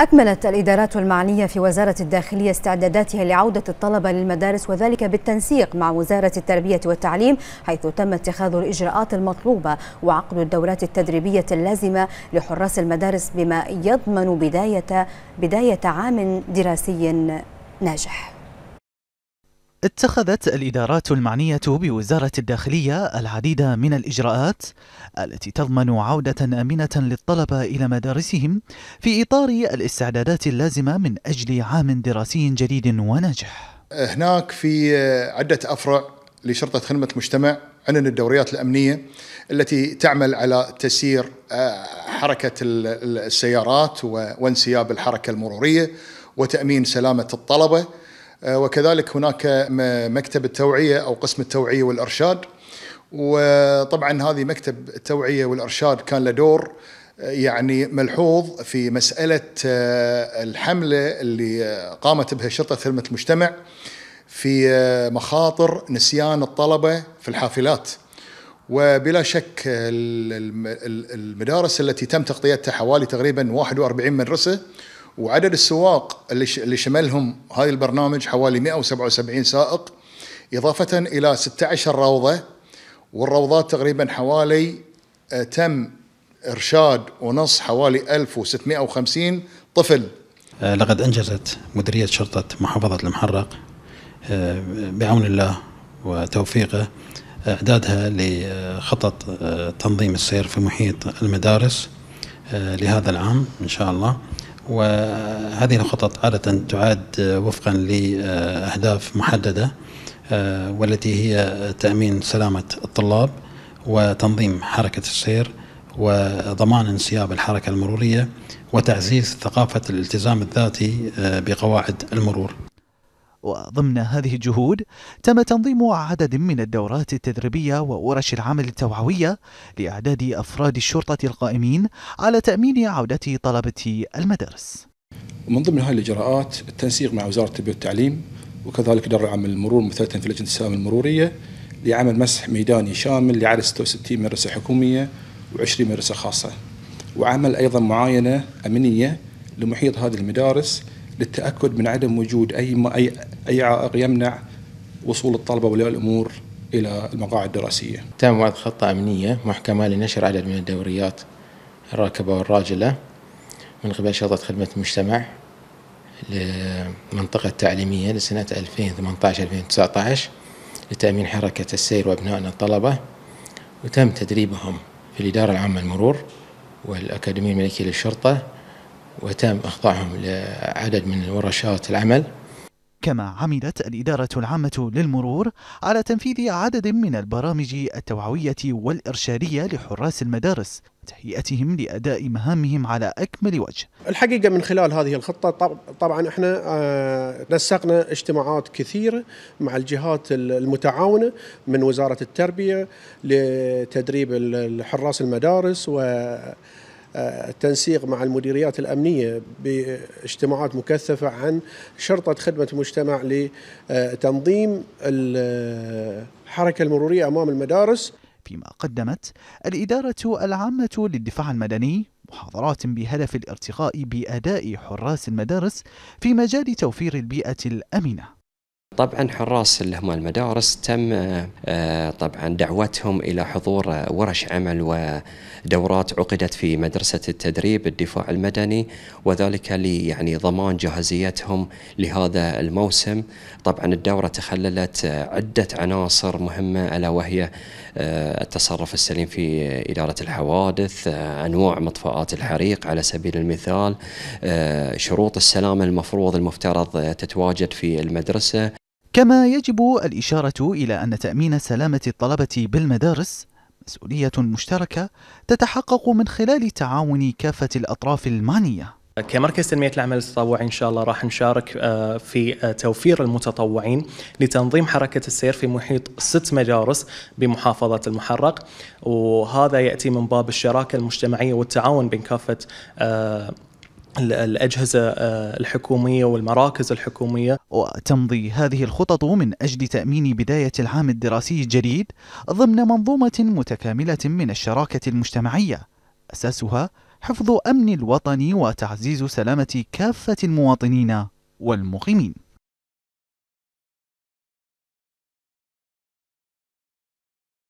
أكملت الإدارات المعنية في وزارة الداخلية استعداداتها لعودة الطلبة للمدارس وذلك بالتنسيق مع وزارة التربية والتعليم حيث تم اتخاذ الإجراءات المطلوبة وعقد الدورات التدريبية اللازمة لحراس المدارس بما يضمن بداية بداية عام دراسي ناجح اتخذت الإدارات المعنية بوزارة الداخلية العديد من الإجراءات التي تضمن عودة آمنة للطلبة إلى مدارسهم في إطار الاستعدادات اللازمة من أجل عام دراسي جديد وناجح. هناك في عدة أفرع لشرطة خدمة المجتمع عندنا الدوريات الأمنية التي تعمل على تسيير آه، حركة السيارات وانسياب الحركة المرورية وتأمين سلامة الطلبة آه، وكذلك هناك مكتب التوعية أو قسم التوعية والإرشاد وطبعا هذه مكتب التوعية والإرشاد كان له دور آه، يعني ملحوظ في مسألة آه، الحملة اللي قامت بها شرطة ثلمه المجتمع في مخاطر نسيان الطلبة في الحافلات وبلا شك المدارس التي تم تغطيتها حوالي تقريبا 41 مدرسة وعدد السواق اللي شملهم هاي البرنامج حوالي 177 سائق إضافة إلى 16 روضة والروضات تقريبا حوالي آه، تم إرشاد ونص حوالي 1650 طفل آه، لقد أنجزت مديرية شرطة محافظة المحرق آه، بعون الله وتوفيقه إعدادها لخطط تنظيم السير في محيط المدارس لهذا العام إن شاء الله وهذه الخطط عادة تعاد وفقا لأهداف محددة آه، والتي هي تأمين سلامة الطلاب وتنظيم حركة السير وضمان انسياب الحركة المرورية وتعزيز ثقافة الالتزام الذاتي آه، بقواعد المرور وضمن هذه الجهود تم تنظيم عدد من الدورات التدريبية وورش العمل التوعوية لإعداد أفراد الشرطة القائمين على تأمين عودة طلبة المدارس من ضمن هذه الإجراءات التنسيق مع وزارة التربية والتعليم وكذلك دار العمل المرور مثلثا في لجنة السلام المرورية لعمل مسح ميداني شامل لعدد 66 مدرسة حكومية و20 مدرسة خاصة وعمل أيضا معاينة أمنية لمحيط هذه المدارس للتاكد من عدم وجود اي اي اي عائق يمنع وصول الطلبه ولي الامور الى المقاعد الدراسيه. تم وضع خطه امنيه محكمه لنشر عدد من الدوريات الراكبه والراجله من قبل شرطه خدمه المجتمع للمنطقه التعليميه لسنه 2018 2019 لتامين حركه السير وابنائنا الطلبه وتم تدريبهم في الاداره العامه للمرور والاكاديميه الملكيه للشرطه وتم إخضاعهم لعدد من ورشات العمل كما عملت الإدارة العامة للمرور على تنفيذ عدد من البرامج التوعوية والإرشادية لحراس المدارس تهيئتهم لأداء مهامهم على أكمل وجه الحقيقة من خلال هذه الخطة طبعا احنا نسقنا آه، اجتماعات كثيرة مع الجهات المتعاونة من وزارة التربية لتدريب حراس المدارس و التنسيق مع المديريات الأمنية باجتماعات مكثفة عن شرطة خدمة المجتمع لتنظيم الحركة المرورية أمام المدارس فيما قدمت الإدارة العامة للدفاع المدني محاضرات بهدف الارتقاء بأداء حراس المدارس في مجال توفير البيئة الأمنة طبعا حراس اللي هم المدارس تم آه، آه، طبعا دعوتهم الى حضور آه، ورش عمل ودورات عقدت في مدرسه التدريب الدفاع المدني وذلك لي يعني ضمان جاهزيتهم لهذا الموسم طبعا الدوره تخللت عده عناصر مهمه الا وهي التصرف السليم في اداره الحوادث انواع مطفئات الحريق على سبيل المثال شروط السلامه المفروض المفترض تتواجد في المدرسه كما يجب الإشارة إلى أن تأمين سلامة الطلبة بالمدارس مسؤولية مشتركة تتحقق من خلال تعاون كافة الأطراف المعنية كمركز تنمية العمل التطوعي إن شاء الله راح نشارك آه، في آه، توفير المتطوعين لتنظيم حركة السير في محيط ست مدارس بمحافظة المحرق وهذا يأتي من باب الشراكة المجتمعية والتعاون بين كافة آه، الأجهزة الحكومية والمراكز الحكومية وتمضي هذه الخطط من أجل تأمين بداية العام الدراسي الجديد ضمن منظومة متكاملة من الشراكة المجتمعية أساسها حفظ أمن الوطن وتعزيز سلامة كافة المواطنين والمقيمين